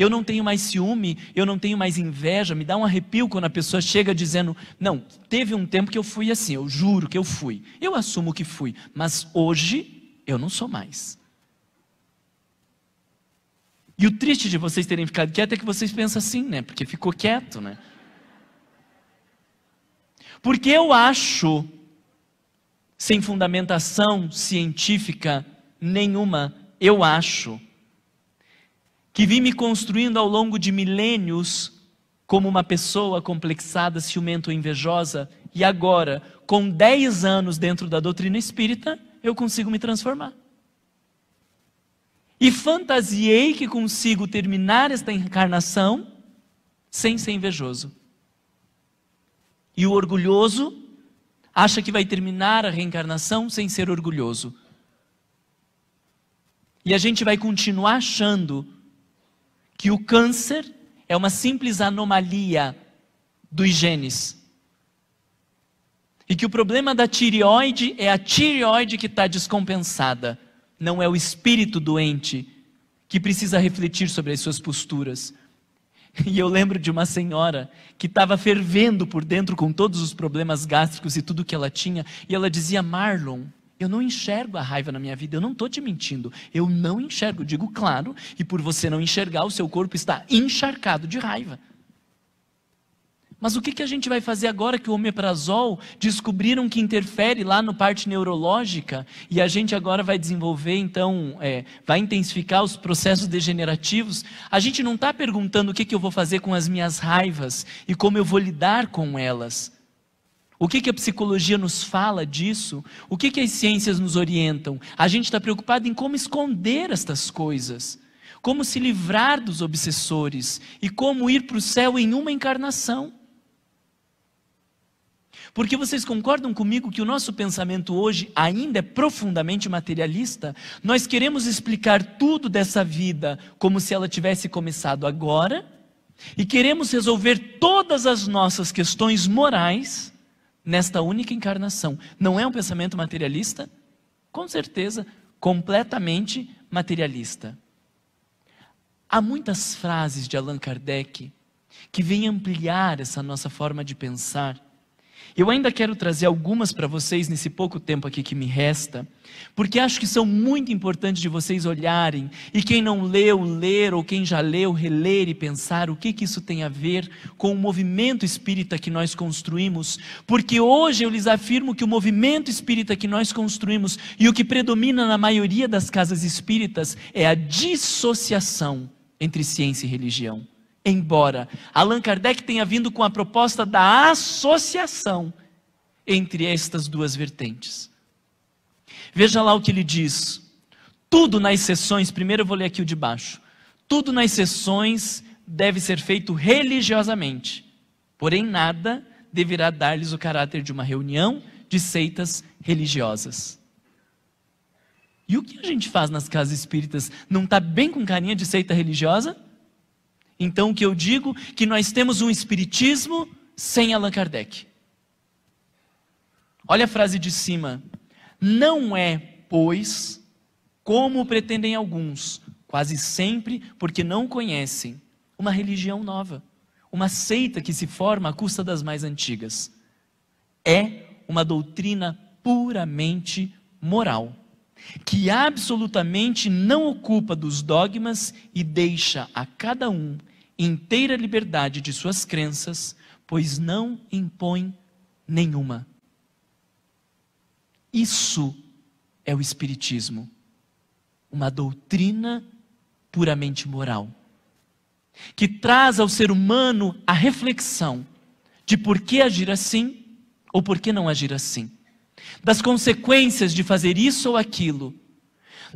eu não tenho mais ciúme, eu não tenho mais inveja. Me dá um arrepio quando a pessoa chega dizendo: Não, teve um tempo que eu fui assim, eu juro que eu fui. Eu assumo que fui, mas hoje eu não sou mais. E o triste de vocês terem ficado quieto é que vocês pensam assim, né? Porque ficou quieto, né? Porque eu acho, sem fundamentação científica nenhuma, eu acho que vim me construindo ao longo de milênios como uma pessoa complexada, ciumenta ou invejosa, e agora, com 10 anos dentro da doutrina espírita, eu consigo me transformar. E fantasiei que consigo terminar esta encarnação sem ser invejoso. E o orgulhoso acha que vai terminar a reencarnação sem ser orgulhoso. E a gente vai continuar achando que o câncer é uma simples anomalia dos genes. E que o problema da tireoide é a tireoide que está descompensada, não é o espírito doente que precisa refletir sobre as suas posturas. E eu lembro de uma senhora que estava fervendo por dentro com todos os problemas gástricos e tudo que ela tinha, e ela dizia: Marlon, eu não enxergo a raiva na minha vida, eu não estou te mentindo. Eu não enxergo, digo claro, e por você não enxergar, o seu corpo está encharcado de raiva. Mas o que, que a gente vai fazer agora que o omeprazol descobriram que interfere lá no parte neurológica e a gente agora vai desenvolver, então, é, vai intensificar os processos degenerativos? A gente não está perguntando o que, que eu vou fazer com as minhas raivas e como eu vou lidar com elas. O que, que a psicologia nos fala disso? O que, que as ciências nos orientam? A gente está preocupado em como esconder estas coisas, como se livrar dos obsessores e como ir para o céu em uma encarnação. Porque vocês concordam comigo que o nosso pensamento hoje ainda é profundamente materialista? Nós queremos explicar tudo dessa vida como se ela tivesse começado agora, e queremos resolver todas as nossas questões morais nesta única encarnação. Não é um pensamento materialista? Com certeza, completamente materialista. Há muitas frases de Allan Kardec que vêm ampliar essa nossa forma de pensar eu ainda quero trazer algumas para vocês nesse pouco tempo aqui que me resta, porque acho que são muito importantes de vocês olharem, e quem não leu, ler, ou quem já leu, reler e pensar o que, que isso tem a ver com o movimento espírita que nós construímos, porque hoje eu lhes afirmo que o movimento espírita que nós construímos e o que predomina na maioria das casas espíritas é a dissociação entre ciência e religião embora. Allan Kardec tenha vindo com a proposta da associação entre estas duas vertentes. Veja lá o que ele diz. Tudo nas sessões, primeiro eu vou ler aqui o de baixo. Tudo nas sessões deve ser feito religiosamente, porém nada deverá dar-lhes o caráter de uma reunião de seitas religiosas. E o que a gente faz nas casas espíritas? Não está bem com carinha de seita religiosa? então que eu digo que nós temos um espiritismo sem Allan Kardec. Olha a frase de cima. Não é, pois, como pretendem alguns, quase sempre porque não conhecem, uma religião nova, uma seita que se forma à custa das mais antigas. É uma doutrina puramente moral, que absolutamente não ocupa dos dogmas e deixa a cada um inteira liberdade de suas crenças, pois não impõe nenhuma. Isso é o Espiritismo, uma doutrina puramente moral, que traz ao ser humano a reflexão de por que agir assim ou por que não agir assim, das consequências de fazer isso ou aquilo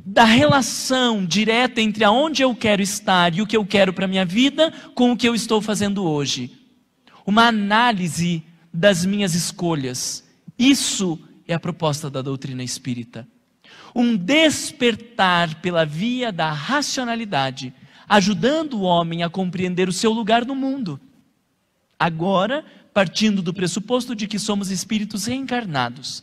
da relação direta entre aonde eu quero estar e o que eu quero para a minha vida com o que eu estou fazendo hoje. Uma análise das minhas escolhas. Isso é a proposta da doutrina espírita. Um despertar pela via da racionalidade, ajudando o homem a compreender o seu lugar no mundo. Agora, partindo do pressuposto de que somos espíritos reencarnados.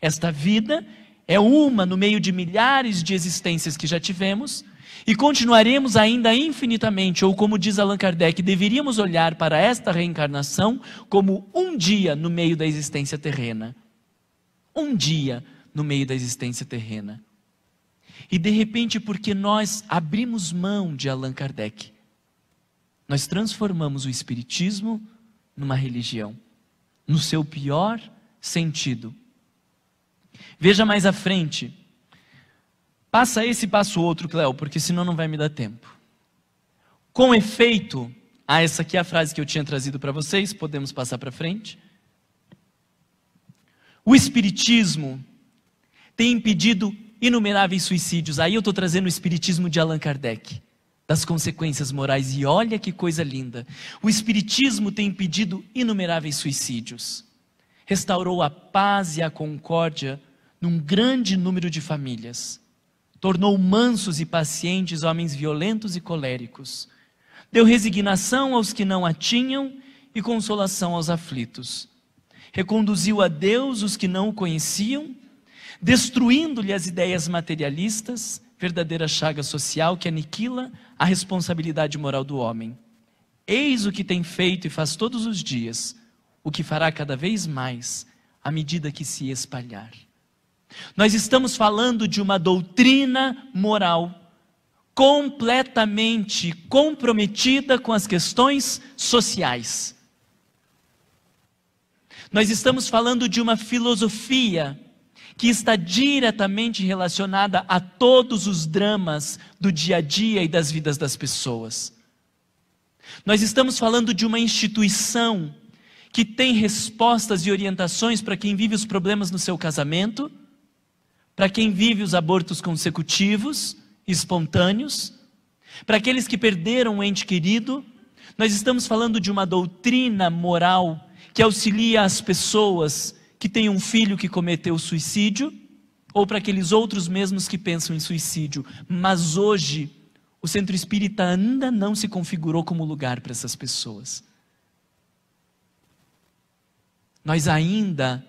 Esta vida é uma no meio de milhares de existências que já tivemos e continuaremos ainda infinitamente, ou como diz Allan Kardec, deveríamos olhar para esta reencarnação como um dia no meio da existência terrena. Um dia no meio da existência terrena. E de repente, porque nós abrimos mão de Allan Kardec, nós transformamos o Espiritismo numa religião, no seu pior sentido. Veja mais à frente. Passa esse e passa o outro, Cléo, porque senão não vai me dar tempo. Com efeito, ah, essa aqui é a frase que eu tinha trazido para vocês, podemos passar para frente. O Espiritismo tem impedido inumeráveis suicídios. Aí eu estou trazendo o Espiritismo de Allan Kardec, das consequências morais. E olha que coisa linda! O Espiritismo tem impedido inumeráveis suicídios, restaurou a paz e a concórdia num grande número de famílias. Tornou mansos e pacientes homens violentos e coléricos. Deu resignação aos que não a tinham e consolação aos aflitos. Reconduziu a Deus os que não o conheciam, destruindo-lhe as ideias materialistas, verdadeira chaga social que aniquila a responsabilidade moral do homem. Eis o que tem feito e faz todos os dias, o que fará cada vez mais à medida que se espalhar. Nós estamos falando de uma doutrina moral completamente comprometida com as questões sociais. Nós estamos falando de uma filosofia que está diretamente relacionada a todos os dramas do dia a dia e das vidas das pessoas. Nós estamos falando de uma instituição que tem respostas e orientações para quem vive os problemas no seu casamento para quem vive os abortos consecutivos, espontâneos, para aqueles que perderam um ente querido, nós estamos falando de uma doutrina moral que auxilia as pessoas que têm um filho que cometeu suicídio, ou para aqueles outros mesmos que pensam em suicídio. Mas hoje, o centro espírita ainda não se configurou como lugar para essas pessoas. Nós ainda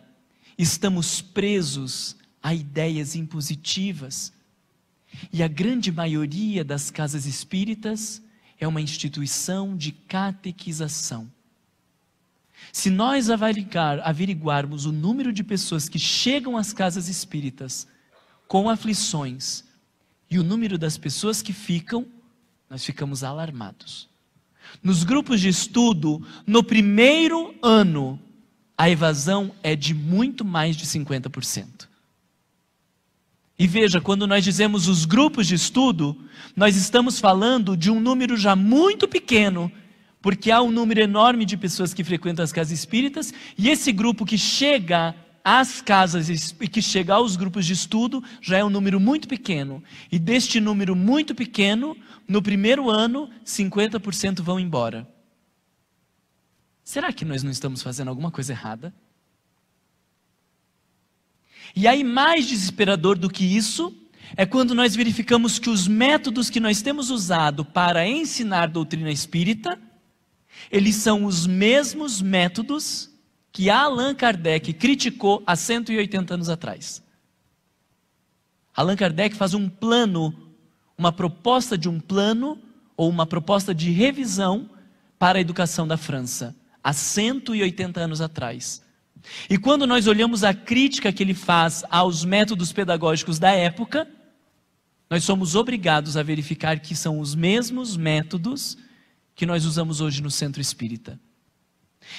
estamos presos a ideias impositivas. E a grande maioria das casas espíritas é uma instituição de catequização. Se nós averiguarmos o número de pessoas que chegam às casas espíritas com aflições e o número das pessoas que ficam, nós ficamos alarmados. Nos grupos de estudo, no primeiro ano, a evasão é de muito mais de 50%. E veja, quando nós dizemos os grupos de estudo, nós estamos falando de um número já muito pequeno, porque há um número enorme de pessoas que frequentam as casas espíritas, e esse grupo que chega às casas e que chega aos grupos de estudo já é um número muito pequeno. E deste número muito pequeno, no primeiro ano, 50% vão embora. Será que nós não estamos fazendo alguma coisa errada? E aí, mais desesperador do que isso, é quando nós verificamos que os métodos que nós temos usado para ensinar doutrina espírita, eles são os mesmos métodos que Allan Kardec criticou há 180 anos atrás. Allan Kardec faz um plano, uma proposta de um plano ou uma proposta de revisão para a educação da França há 180 anos atrás. E quando nós olhamos a crítica que ele faz aos métodos pedagógicos da época, nós somos obrigados a verificar que são os mesmos métodos que nós usamos hoje no centro espírita.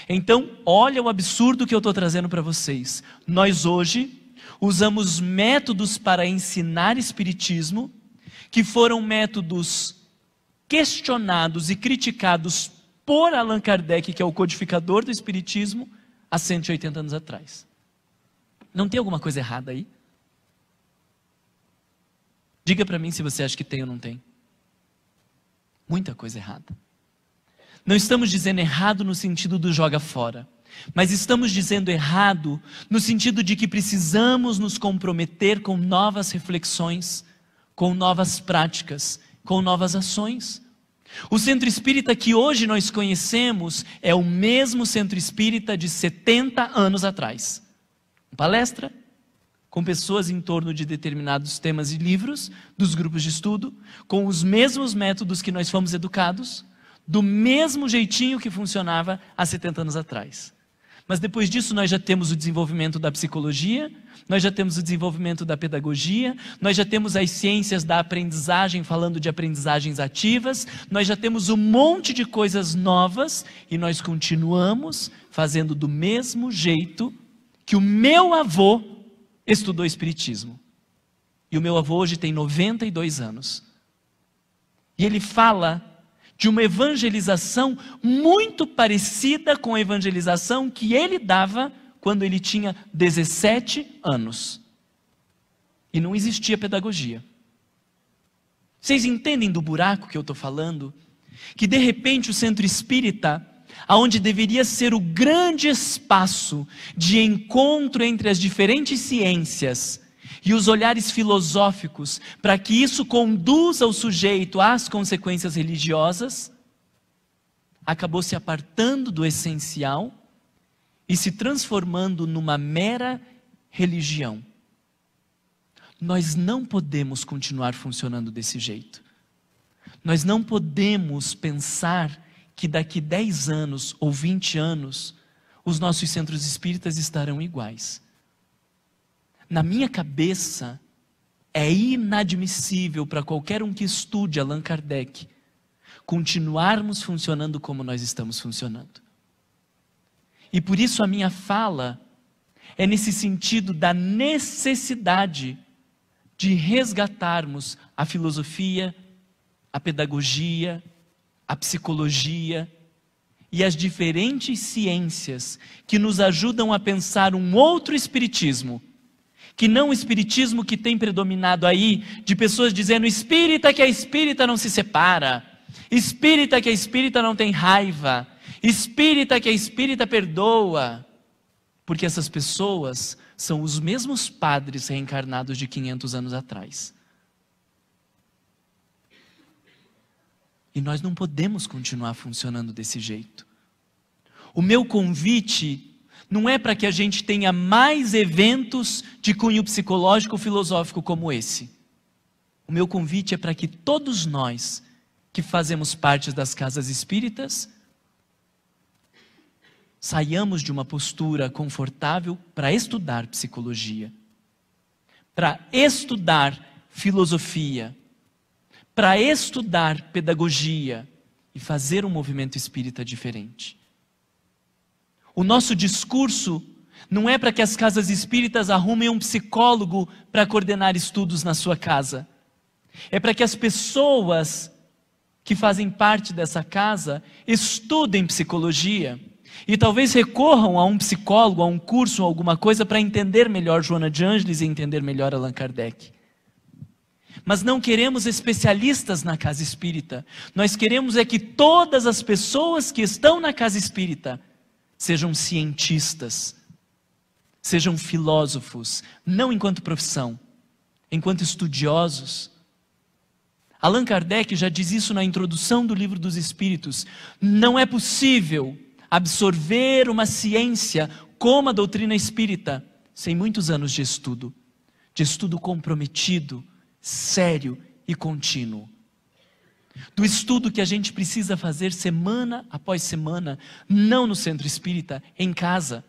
Então, olha o absurdo que eu estou trazendo para vocês. Nós hoje usamos métodos para ensinar espiritismo que foram métodos questionados e criticados por Allan Kardec, que é o codificador do espiritismo há 180 anos atrás. Não tem alguma coisa errada aí? Diga para mim se você acha que tem ou não tem. Muita coisa errada. Não estamos dizendo errado no sentido do joga fora, mas estamos dizendo errado no sentido de que precisamos nos comprometer com novas reflexões, com novas práticas, com novas ações. O centro espírita que hoje nós conhecemos é o mesmo centro espírita de 70 anos atrás. Palestra com pessoas em torno de determinados temas e livros dos grupos de estudo, com os mesmos métodos que nós fomos educados, do mesmo jeitinho que funcionava há 70 anos atrás. Mas depois disso, nós já temos o desenvolvimento da psicologia, nós já temos o desenvolvimento da pedagogia, nós já temos as ciências da aprendizagem, falando de aprendizagens ativas, nós já temos um monte de coisas novas e nós continuamos fazendo do mesmo jeito que o meu avô estudou Espiritismo. E o meu avô hoje tem 92 anos. E ele fala de uma evangelização muito parecida com a evangelização que ele dava quando ele tinha 17 anos. E não existia pedagogia. Vocês entendem do buraco que eu estou falando? Que de repente o centro espírita, aonde deveria ser o grande espaço de encontro entre as diferentes ciências, e os olhares filosóficos para que isso conduza o sujeito às consequências religiosas, acabou se apartando do essencial e se transformando numa mera religião. Nós não podemos continuar funcionando desse jeito. Nós não podemos pensar que daqui 10 anos ou 20 anos os nossos centros espíritas estarão iguais na minha cabeça, é inadmissível para qualquer um que estude Allan Kardec continuarmos funcionando como nós estamos funcionando. E por isso a minha fala é nesse sentido da necessidade de resgatarmos a filosofia, a pedagogia, a psicologia e as diferentes ciências que nos ajudam a pensar um outro espiritismo que não o espiritismo que tem predominado aí, de pessoas dizendo espírita que a espírita não se separa, espírita que a espírita não tem raiva, espírita que a espírita perdoa, porque essas pessoas são os mesmos padres reencarnados de 500 anos atrás. E nós não podemos continuar funcionando desse jeito. O meu convite não é para que a gente tenha mais eventos de cunho psicológico filosófico como esse. O meu convite é para que todos nós que fazemos parte das casas espíritas saiamos de uma postura confortável para estudar psicologia, para estudar filosofia, para estudar pedagogia e fazer um movimento espírita diferente. O nosso discurso não é para que as casas espíritas arrumem um psicólogo para coordenar estudos na sua casa. É para que as pessoas que fazem parte dessa casa estudem psicologia e talvez recorram a um psicólogo, a um curso, a alguma coisa para entender melhor Joana de Ângeles e entender melhor Allan Kardec. Mas não queremos especialistas na casa espírita. Nós queremos é que todas as pessoas que estão na casa espírita sejam cientistas, sejam filósofos, não enquanto profissão, enquanto estudiosos. Allan Kardec já diz isso na introdução do Livro dos Espíritos. Não é possível absorver uma ciência como a doutrina espírita sem muitos anos de estudo, de estudo comprometido, sério e contínuo do estudo que a gente precisa fazer semana após semana, não no centro espírita, em casa.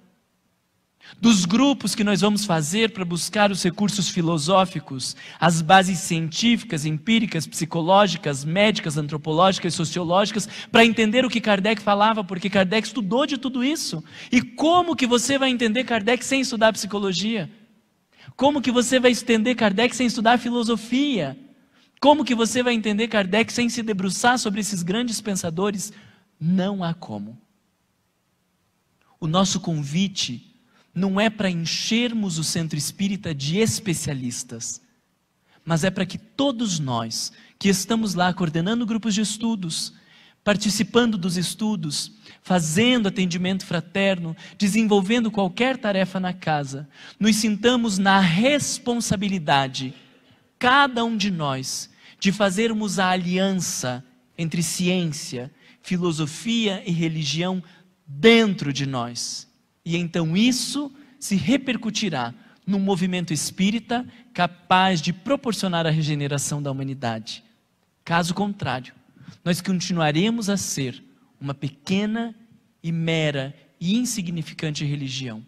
Dos grupos que nós vamos fazer para buscar os recursos filosóficos, as bases científicas, empíricas, psicológicas, médicas, antropológicas, sociológicas, para entender o que Kardec falava, porque Kardec estudou de tudo isso. E como que você vai entender Kardec sem estudar psicologia? Como que você vai entender Kardec sem estudar filosofia? Como que você vai entender Kardec sem se debruçar sobre esses grandes pensadores? Não há como. O nosso convite não é para enchermos o centro espírita de especialistas, mas é para que todos nós que estamos lá coordenando grupos de estudos, participando dos estudos, fazendo atendimento fraterno, desenvolvendo qualquer tarefa na casa, nos sintamos na responsabilidade, cada um de nós, de fazermos a aliança entre ciência, filosofia e religião dentro de nós. E então isso se repercutirá num movimento espírita capaz de proporcionar a regeneração da humanidade. Caso contrário, nós continuaremos a ser uma pequena e mera e insignificante religião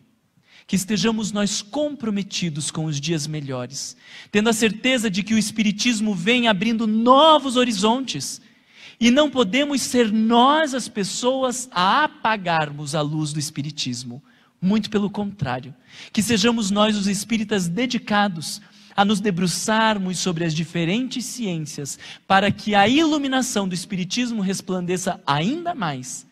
que estejamos nós comprometidos com os dias melhores, tendo a certeza de que o Espiritismo vem abrindo novos horizontes. E não podemos ser nós as pessoas a apagarmos a luz do Espiritismo. Muito pelo contrário, que sejamos nós os espíritas dedicados a nos debruçarmos sobre as diferentes ciências para que a iluminação do Espiritismo resplandeça ainda mais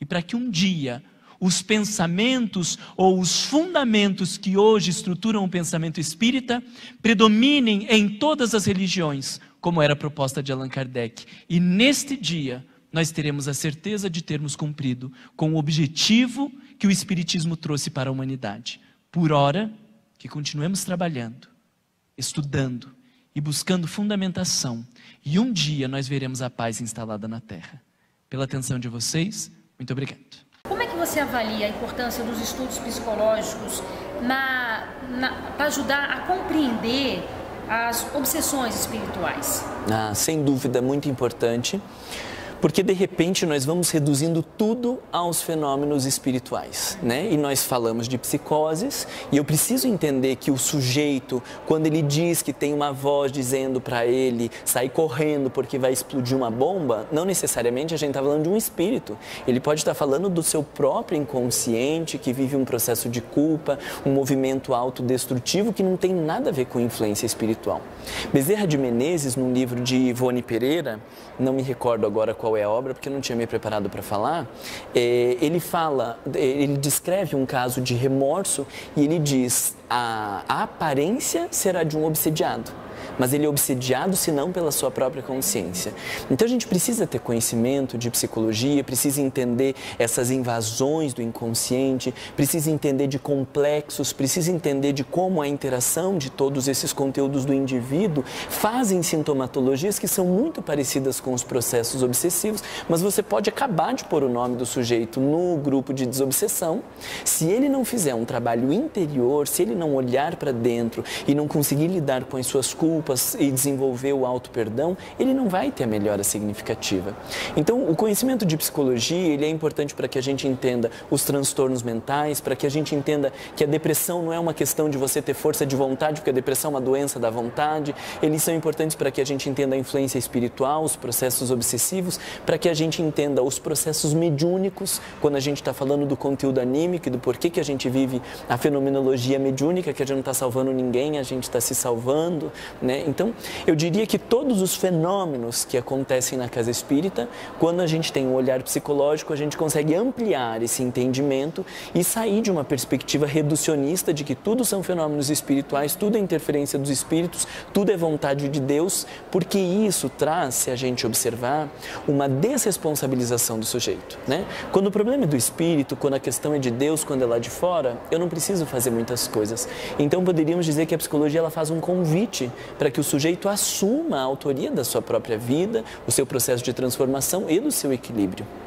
e para que um dia os pensamentos ou os fundamentos que hoje estruturam o pensamento espírita predominem em todas as religiões, como era a proposta de Allan Kardec. E neste dia, nós teremos a certeza de termos cumprido com o objetivo que o Espiritismo trouxe para a humanidade. Por hora, que continuemos trabalhando, estudando e buscando fundamentação, e um dia nós veremos a paz instalada na Terra. Pela atenção de vocês, muito obrigado você avalia a importância dos estudos psicológicos na, na para ajudar a compreender as obsessões espirituais? Ah, sem dúvida, é muito importante. Porque de repente nós vamos reduzindo tudo aos fenômenos espirituais, né? E nós falamos de psicoses, e eu preciso entender que o sujeito, quando ele diz que tem uma voz dizendo para ele sair correndo porque vai explodir uma bomba, não necessariamente a gente está falando de um espírito. Ele pode estar tá falando do seu próprio inconsciente que vive um processo de culpa, um movimento autodestrutivo que não tem nada a ver com influência espiritual. Bezerra de Menezes, num livro de Ivone Pereira, não me recordo agora qual é a obra, porque eu não tinha me preparado para falar, é, ele fala, ele descreve um caso de remorso e ele diz: a, a aparência será de um obsediado mas ele é obsediado, se não pela sua própria consciência. Então a gente precisa ter conhecimento de psicologia, precisa entender essas invasões do inconsciente, precisa entender de complexos, precisa entender de como a interação de todos esses conteúdos do indivíduo fazem sintomatologias que são muito parecidas com os processos obsessivos, mas você pode acabar de pôr o nome do sujeito no grupo de desobsessão. Se ele não fizer um trabalho interior, se ele não olhar para dentro e não conseguir lidar com as suas culpas, desculpas e desenvolver o auto-perdão, ele não vai ter a melhora significativa. Então, o conhecimento de psicologia, ele é importante para que a gente entenda os transtornos mentais, para que a gente entenda que a depressão não é uma questão de você ter força de vontade, porque a depressão é uma doença da vontade. Eles são importantes para que a gente entenda a influência espiritual, os processos obsessivos, para que a gente entenda os processos mediúnicos, quando a gente está falando do conteúdo anímico e do porquê que a gente vive a fenomenologia mediúnica, que a gente não está salvando ninguém, a gente está se salvando, né? Então, eu diria que todos os fenômenos que acontecem na casa espírita, quando a gente tem um olhar psicológico, a gente consegue ampliar esse entendimento e sair de uma perspectiva reducionista de que tudo são fenômenos espirituais, tudo é interferência dos espíritos, tudo é vontade de Deus, porque isso traz, se a gente observar, uma desresponsabilização do sujeito. Né? Quando o problema é do espírito, quando a questão é de Deus, quando é lá de fora, eu não preciso fazer muitas coisas. Então, poderíamos dizer que a psicologia ela faz um convite para que o sujeito assuma a autoria da sua própria vida, o seu processo de transformação e do seu equilíbrio.